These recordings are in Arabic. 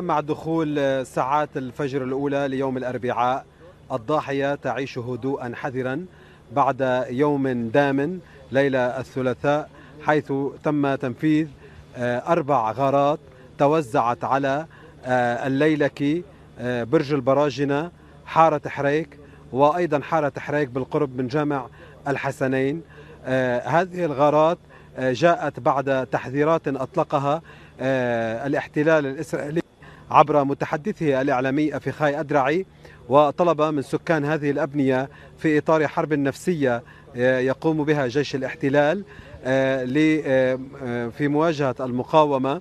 مع دخول ساعات الفجر الأولى ليوم الأربعاء الضاحية تعيش هدوءا حذرا بعد يوم دام ليلة الثلاثاء حيث تم تنفيذ آه، أربع غارات توزعت على آه، الليلكي آه، برج البراجنة حارة حريك وأيضا حارة حريك بالقرب من جامع الحسنين هذه الغارات جاءت بعد تحذيرات أطلقها الاحتلال الإسرائيلي عبر متحدثه الإعلامي أفيخاي أدرعي وطلب من سكان هذه الأبنية في إطار حرب نفسية آه، يقوم بها جيش الاحتلال آه، آه، في مواجهة المقاومة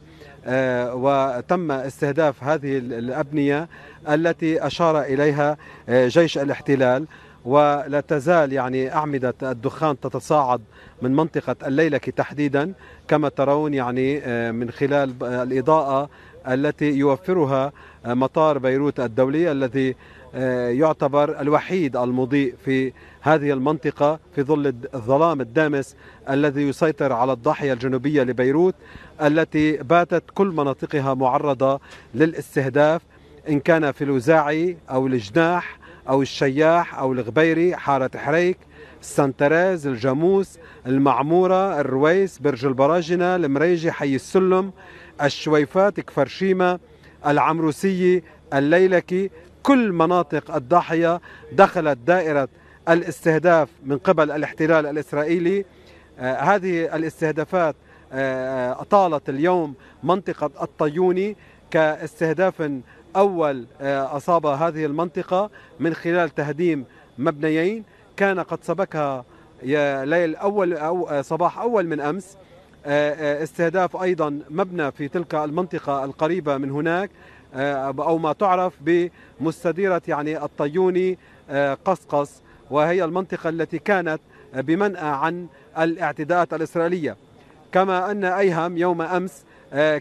وتم استهداف هذه الأبنية التي أشار إليها جيش الاحتلال ولا تزال يعني أعمدة الدخان تتصاعد من منطقة الليلك تحديدا كما ترون يعني من خلال الإضاءة التي يوفرها مطار بيروت الدولي الذي آه، يعتبر الوحيد المضيء في هذه المنطقة في ظل الظلام الدامس الذي يسيطر على الضاحية الجنوبية لبيروت التي باتت كل مناطقها معرضة للاستهداف إن كان في الوزاعي أو الجناح أو الشياح أو الغبيري حارة حريك سانتراز الجاموس المعمورة الرويس برج البراجنة المريجي حي السلم الشويفات كفرشيمة العمروسية الليلكي كل مناطق الضاحية دخلت دائرة الاستهداف من قبل الاحتلال الإسرائيلي آه، هذه الاستهدافات آه، طالت اليوم منطقة الطيوني كاستهداف أول آه، أصاب هذه المنطقة من خلال تهديم مبنيين كان قد سبكها ليل أول أو صباح أول من أمس آه، آه، استهداف ايضا مبنى في تلك المنطقه القريبه من هناك آه، او ما تعرف بمستديره يعني الطيوني قصقص وهي المنطقه التي كانت بمنأى عن الاعتداءات الاسرائيليه كما ان ايهم يوم امس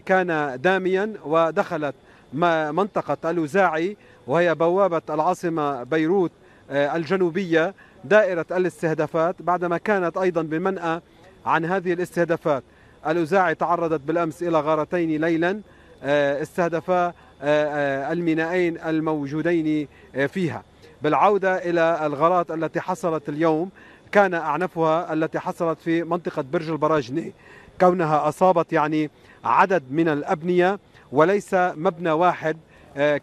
كان داميا ودخلت منطقه الوزاعي وهي بوابه العاصمه بيروت الجنوبيه دائره الاستهدافات بعدما كانت ايضا بمنأى عن هذه الاستهدافات الأوزاعي تعرضت بالأمس إلى غارتين ليلا آه، استهدفا آه، آه، المينائين الموجودين فيها بالعودة إلى الغارات التي حصلت اليوم كان أعنفها التي حصلت في منطقة برج البراجني كونها أصابت يعني عدد من الأبنية وليس مبنى واحد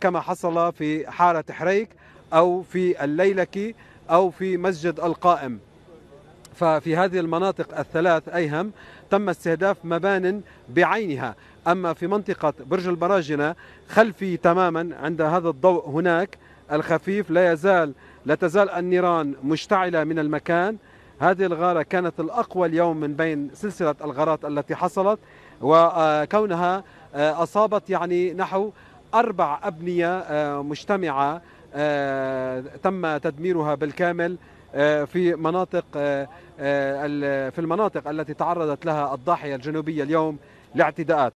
كما حصل في حارة حريك أو في الليلكي أو في مسجد القائم ففي هذه المناطق الثلاث أيهم تم استهداف مبان بعينها أما في منطقة برج البراجنة خلفي تماما عند هذا الضوء هناك الخفيف لا يزال لا تزال النيران مشتعلة من المكان هذه الغارة كانت الأقوى اليوم من بين سلسلة الغارات التي حصلت وكونها آه، أصابت يعني نحو أربع أبنية آه، مجتمعة آه، تم تدميرها بالكامل آه، في مناطق آه، آه، في المناطق التي تعرضت لها الضاحيه الجنوبيه اليوم لاعتداءات